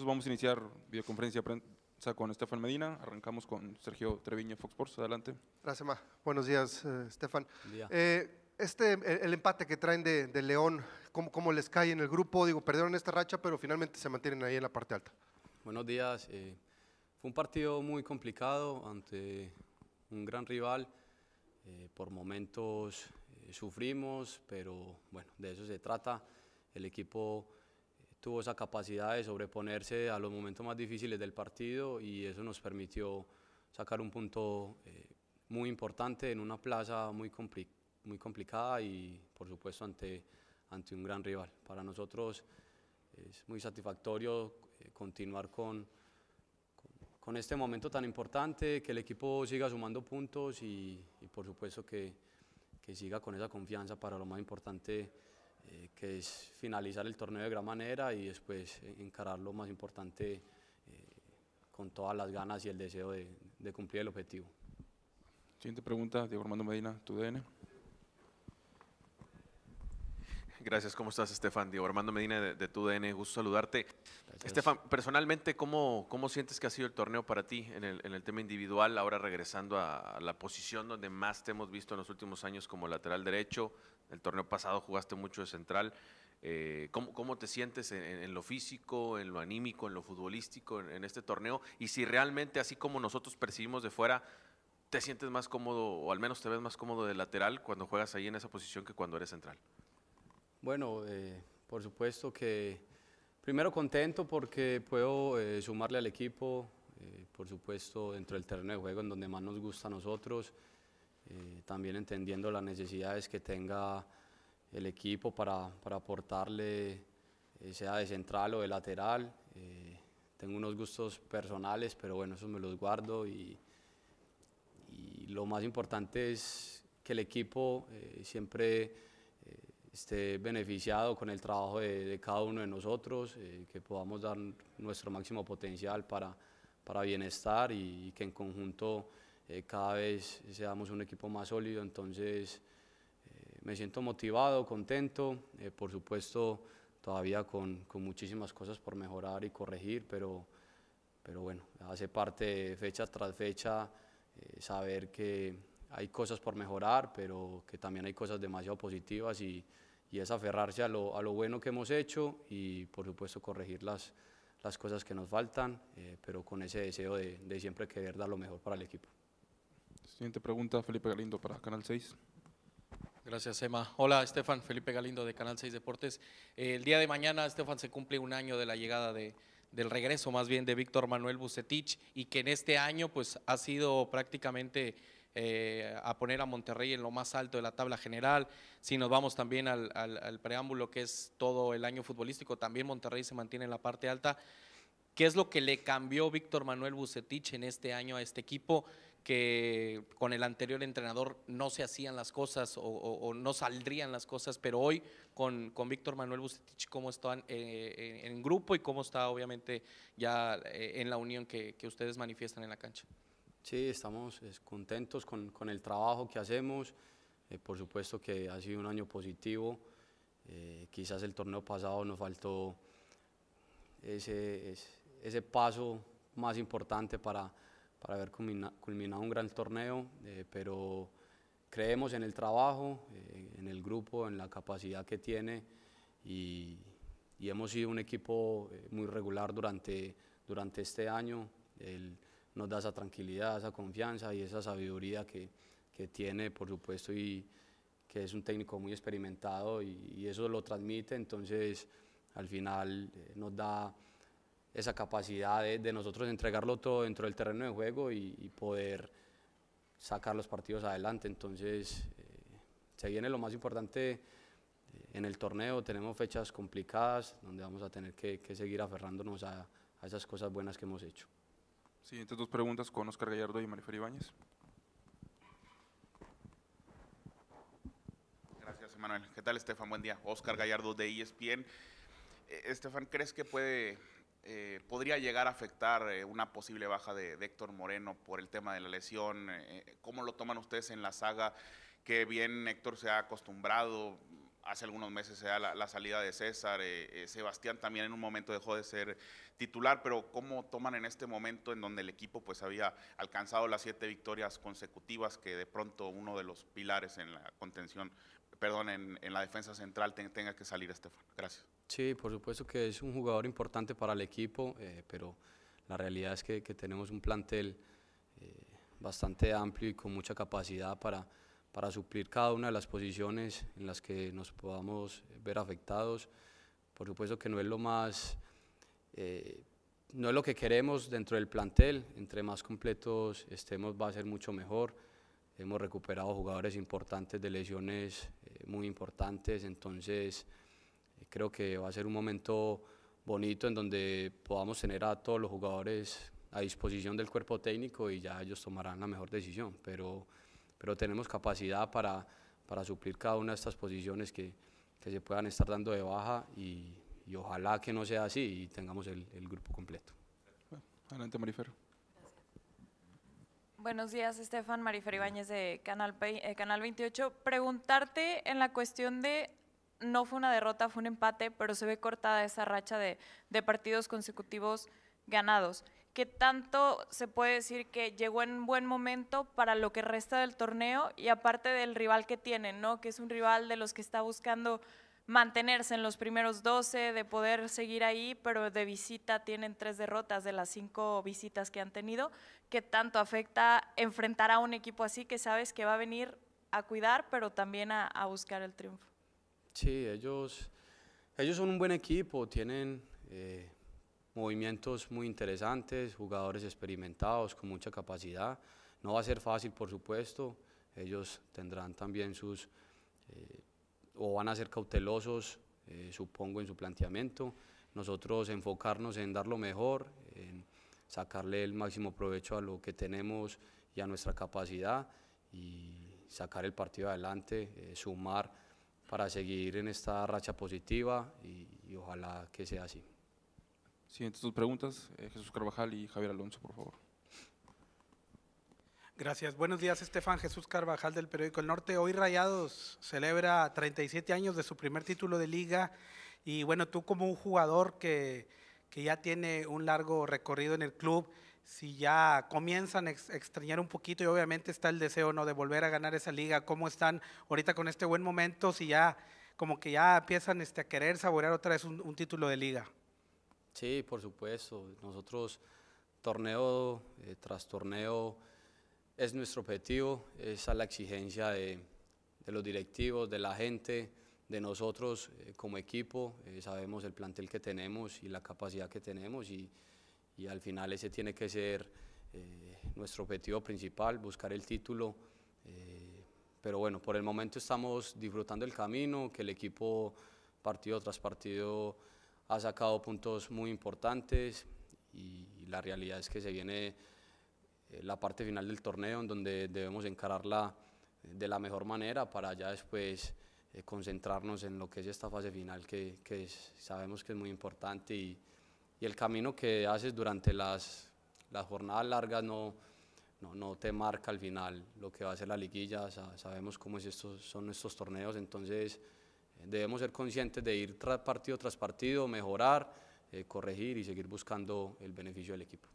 vamos a iniciar videoconferencia prensa con Estefan Medina. Arrancamos con Sergio Treviño, Fox Sports. Adelante. Gracias, Ma. Buenos días, eh, Estefan. Eh, este, el, empate que traen de, León, ¿cómo, les cae en el grupo? Digo, perdieron esta racha, pero finalmente se mantienen ahí en la parte alta. Buenos días. Eh, fue un partido muy complicado ante un gran rival. por momentos sufrimos, pero bueno, de eso se trata. El equipo tuvo esa capacidad de sobreponerse a los momentos más difíciles del partido y eso nos permitió sacar un punto eh, muy importante en una plaza muy, muy complicada y por supuesto ante, ante un gran rival. Para nosotros es muy satisfactorio eh, continuar con, con, este momento tan importante, que el equipo siga sumando puntos y, y por supuesto que, que siga con esa confianza para lo más importante eh, que es finalizar el torneo de gran manera y después encarar lo más importante eh, con todas las ganas y el deseo de, cumplir el objetivo. Siguiente pregunta, Diego Armando Medina, tu DN. Gracias, ¿cómo estás, Estefan? Diego Armando Medina de, tu dn gusto saludarte. Estefan, personalmente, ¿cómo, ¿cómo sientes que ha sido el torneo para ti en el, en el, tema individual? Ahora regresando a la posición donde más te hemos visto en los últimos años como lateral derecho, el torneo pasado jugaste mucho de central. Eh, ¿cómo, te sientes en, lo físico, en lo anímico, en lo futbolístico en, este torneo? Y si realmente, así como nosotros percibimos de fuera, te sientes más cómodo, o al menos te ves más cómodo de lateral cuando juegas ahí en esa posición que cuando eres central. Bueno, eh, por supuesto que primero contento porque puedo eh, sumarle al equipo, por supuesto, dentro del terreno de juego en donde más nos gusta a nosotros. Eh, también entendiendo las necesidades que tenga el equipo para, aportarle, eh, sea de central o de lateral. Eh, tengo unos gustos personales, pero bueno, eso me los guardo y, lo más importante es que el equipo siempre esté beneficiado con el trabajo de, cada uno de nosotros, que podamos dar nuestro máximo potencial para, bienestar y que en conjunto eh, cada vez seamos un equipo más sólido, entonces eh, me siento motivado, contento, eh, por supuesto todavía con, con, muchísimas cosas por mejorar y corregir, pero, pero bueno, hace parte fecha tras fecha saber que hay cosas por mejorar, pero que también hay cosas demasiado positivas y, y es aferrarse a lo, a lo, bueno que hemos hecho y por supuesto corregir las, las cosas que nos faltan, pero con ese deseo de, de siempre querer dar lo mejor para el equipo. Siguiente pregunta, Felipe Galindo para Canal 6. Gracias, Emma. Hola, Estefan. Felipe Galindo de Canal 6 Deportes. Eh, el día de mañana, Estefan, se cumple un año de la llegada de, del regreso más bien de Víctor Manuel Bucetich y que en este año pues ha sido prácticamente eh, a poner a Monterrey en lo más alto de la tabla general. Si nos vamos también al, al, preámbulo que es todo el año futbolístico, también Monterrey se mantiene en la parte alta. ¿Qué es lo que le cambió Víctor Manuel Bucetich en este año a este equipo? que con el anterior entrenador no se hacían las cosas o, no saldrían las cosas, pero hoy con, con Víctor Manuel Bucetich, cómo están eh, eh, en, grupo y cómo está obviamente ya eh, en la unión que, que, ustedes manifiestan en la cancha. Sí, estamos contentos con, con el trabajo que hacemos, por supuesto que ha sido un año positivo, quizás el torneo pasado nos faltó ese, ese paso más importante para para haber culminado un gran torneo, eh, pero creemos en el trabajo, eh, en el grupo, en la capacidad que tiene y, hemos sido un equipo eh, muy regular durante, durante este año. El, nos da esa tranquilidad, esa confianza y esa sabiduría que, que tiene, por supuesto, y que es un técnico muy experimentado y, eso lo transmite, entonces al final nos da esa capacidad de, de, nosotros entregarlo todo dentro del terreno de juego y, poder sacar los partidos adelante. Entonces, eh, se viene lo más importante eh, en el torneo. Tenemos fechas complicadas donde vamos a tener que, seguir aferrándonos a, a, esas cosas buenas que hemos hecho. Siguientes dos preguntas con Oscar Gallardo y Marifer Ibáñez. Gracias, Emanuel. ¿Qué tal, Estefan? Buen día. Oscar Gallardo de ESPN. Eh, Estefan, ¿crees que puede eh, podría llegar a afectar eh, una posible baja de, Héctor Moreno por el tema de la lesión? Eh, ¿Cómo lo toman ustedes en la saga? Que bien Héctor se ha acostumbrado, hace algunos meses se da la, salida de César, Sebastián también en un momento dejó de ser titular, pero ¿cómo toman en este momento en donde el equipo pues había alcanzado las siete victorias consecutivas que de pronto uno de los pilares en la contención, perdón, en la defensa central tenga que salir, Estefan? Gracias. Sí, por supuesto que es un jugador importante para el equipo, eh, pero la realidad es que, tenemos un plantel eh, bastante amplio y con mucha capacidad para, para suplir cada una de las posiciones en las que nos podamos ver afectados. Por supuesto que no es lo más... Eh, no es lo que queremos dentro del plantel, entre más completos estemos va a ser mucho mejor. Hemos recuperado jugadores importantes de lesiones muy importantes, entonces Creo que va a ser un momento bonito en donde podamos tener a todos los jugadores a disposición del cuerpo técnico y ya ellos tomarán la mejor decisión, pero, pero tenemos capacidad para, para suplir cada una de estas posiciones que, que se puedan estar dando de baja y, ojalá que no sea así y tengamos el, grupo completo. adelante Marifero. Buenos días, Estefan. Marifer Ibáñez de Canal, eh, Canal 28. Preguntarte en la cuestión de no fue una derrota, fue un empate, pero se ve cortada esa racha de, partidos consecutivos ganados. ¿Qué tanto se puede decir que llegó en buen momento para lo que resta del torneo y aparte del rival que tienen, ¿no? que es un rival de los que está buscando mantenerse en los primeros 12, de poder seguir ahí, pero de visita tienen tres derrotas de las cinco visitas que han tenido. ¿Qué tanto afecta enfrentar a un equipo así que sabes que va a venir a cuidar, pero también a buscar el triunfo? Sí, ellos, ellos son un buen equipo, tienen eh, movimientos muy interesantes, jugadores experimentados con mucha capacidad. No va a ser fácil, por supuesto, ellos tendrán también sus, eh, o van a ser cautelosos, eh, supongo, en su planteamiento. Nosotros enfocarnos en dar lo mejor, en sacarle el máximo provecho a lo que tenemos y a nuestra capacidad y sacar el partido adelante, sumar para seguir en esta racha positiva y, ojalá que sea así. Siguientes sus preguntas, eh, Jesús Carvajal y Javier Alonso, por favor. Gracias. Buenos días, Estefan Jesús Carvajal del periódico El Norte. Hoy Rayados celebra 37 años de su primer título de liga y bueno, tú como un jugador que, que ya tiene un largo recorrido en el club, si ya comienzan a extrañar un poquito y obviamente está el deseo no de volver a ganar esa liga, cómo están ahorita con este buen momento, si ya como que ya empiezan este, a querer saborear otra vez un, título de liga. Sí, por supuesto. Nosotros torneo eh, tras torneo es nuestro objetivo, esa es la exigencia de, los directivos, de la gente, de nosotros eh, como equipo. Eh, sabemos el plantel que tenemos y la capacidad que tenemos y y al final ese tiene que ser eh, nuestro objetivo principal, buscar el título. Eh, pero bueno, por el momento estamos disfrutando el camino, que el equipo partido tras partido ha sacado puntos muy importantes y, la realidad es que se viene eh, la parte final del torneo en donde debemos encararla de la mejor manera para ya después concentrarnos en lo que es esta fase final que, sabemos que es muy importante y, y el camino que haces durante las, las jornadas largas no, no, te marca al final lo que va a ser la liguilla, sabemos cómo es estos, son estos torneos, entonces eh, debemos ser conscientes de ir partido tras partido, mejorar, eh, corregir y seguir buscando el beneficio del equipo.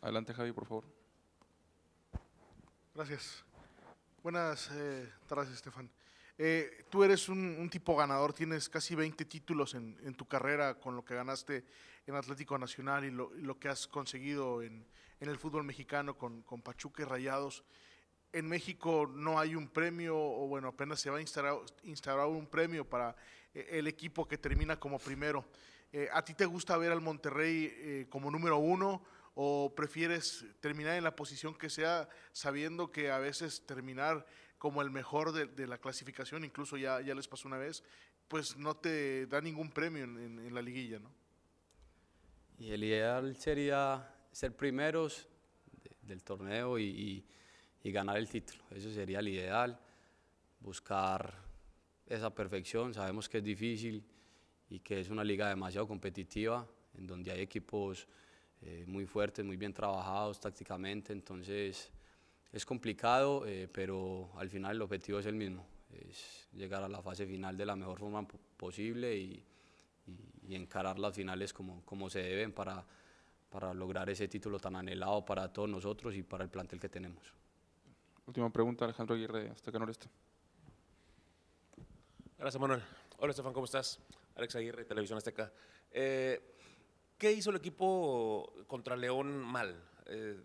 Adelante Javi, por favor. Gracias. Buenas eh, tardes, Estefan. Eh, tú eres un, tipo ganador, tienes casi 20 títulos en, tu carrera con lo que ganaste en Atlético Nacional y lo, que has conseguido en, el fútbol mexicano con, con, Rayados. En México no hay un premio, o bueno, apenas se va a instalar, un premio para eh, el equipo que termina como primero. Eh, ¿A ti te gusta ver al Monterrey como número uno o prefieres terminar en la posición que sea sabiendo que a veces terminar como el mejor de, la clasificación, incluso ya, ya les pasó una vez, pues no te da ningún premio en, la liguilla, ¿no? Y el ideal sería ser primeros del torneo y, ganar el título. Eso sería el ideal, buscar esa perfección. Sabemos que es difícil y que es una liga demasiado competitiva, en donde hay equipos eh, muy fuertes, muy bien trabajados tácticamente, entonces es complicado, eh, pero al final el objetivo es el mismo, es llegar a la fase final de la mejor forma posible y, encarar las finales como, como se deben para, para lograr ese título tan anhelado para todos nosotros y para el plantel que tenemos. Última pregunta, Alejandro Aguirre, Azteca Noreste. Gracias, Manuel. Hola, Estefan, ¿cómo estás? Alex Aguirre, Televisión Azteca. Eh, ¿Qué hizo el equipo contra León mal? Eh,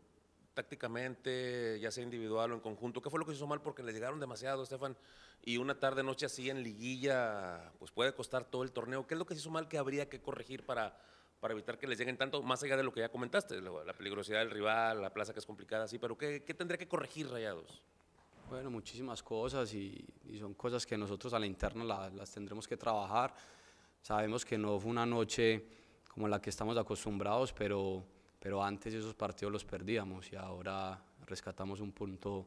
prácticamente, ya sea individual o en conjunto? ¿Qué fue lo que se hizo mal? Porque le llegaron demasiado, Estefan, y una tarde, noche así en liguilla, pues puede costar todo el torneo. ¿Qué es lo que se hizo mal que habría que corregir para, para evitar que les lleguen tanto, más allá de lo que ya comentaste, la, peligrosidad del rival, la plaza que es complicada, sí, pero ¿qué, qué tendría que corregir Rayados? Bueno, muchísimas cosas y, son cosas que nosotros a la interna las tendremos que trabajar. Sabemos que no fue una noche como la que estamos acostumbrados, pero pero antes esos partidos los perdíamos y ahora rescatamos un punto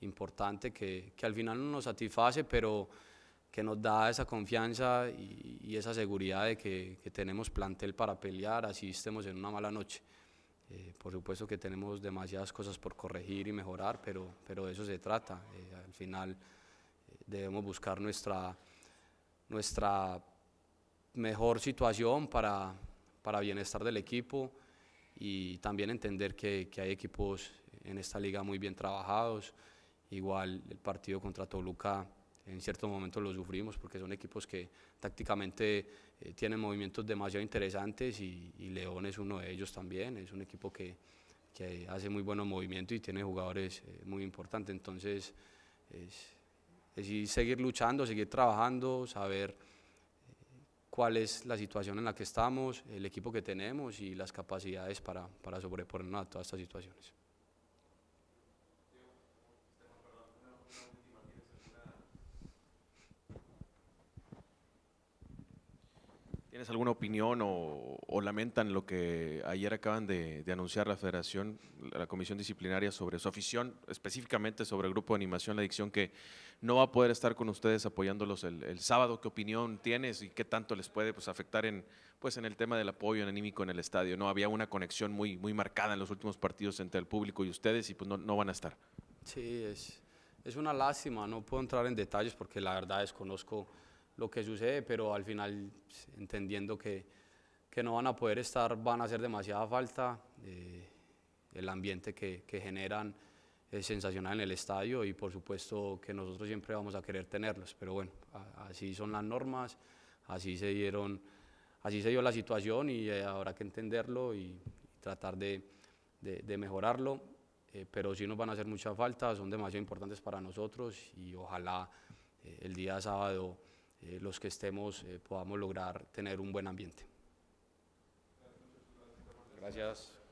importante que, que al final no nos satisface, pero que nos da esa confianza y, esa seguridad de que, que, tenemos plantel para pelear, así estemos en una mala noche. Eh, por supuesto que tenemos demasiadas cosas por corregir y mejorar, pero, pero de eso se trata. Eh, al final eh, debemos buscar nuestra, nuestra mejor situación para, para bienestar del equipo y también entender que, hay equipos en esta liga muy bien trabajados. Igual el partido contra Toluca en cierto momentos lo sufrimos porque son equipos que tácticamente eh, tienen movimientos demasiado interesantes y, León es uno de ellos también, es un equipo que, que hace muy buenos movimientos y tiene jugadores eh, muy importantes, entonces es, es seguir luchando, seguir trabajando, saber cuál es la situación en la que estamos, el equipo que tenemos y las capacidades para, para sobreponernos a todas estas situaciones. ¿Tienes alguna opinión o, lamentan lo que ayer acaban de, anunciar la Federación, la Comisión Disciplinaria sobre su afición, específicamente sobre el grupo de animación La Adicción, que no va a poder estar con ustedes apoyándolos el, sábado? ¿Qué opinión tienes y qué tanto les puede pues, afectar en, pues, en el tema del apoyo anímico en el estadio? No había una conexión muy, muy marcada en los últimos partidos entre el público y ustedes y pues no, van a estar. Sí, es, una lástima, no puedo entrar en detalles porque la verdad es conozco lo que sucede, pero al final pues, entendiendo que, que no van a poder estar, van a hacer demasiada falta. Eh, el ambiente que, que generan es sensacional en el estadio y por supuesto que nosotros siempre vamos a querer tenerlos, pero bueno, así son las normas, así se dieron, así se dio la situación y eh, habrá que entenderlo y, tratar de, de, mejorarlo, eh, pero sí nos van a hacer mucha falta, son demasiado importantes para nosotros y ojalá el día sábado eh, los que estemos eh, podamos lograr tener un buen ambiente. Gracias.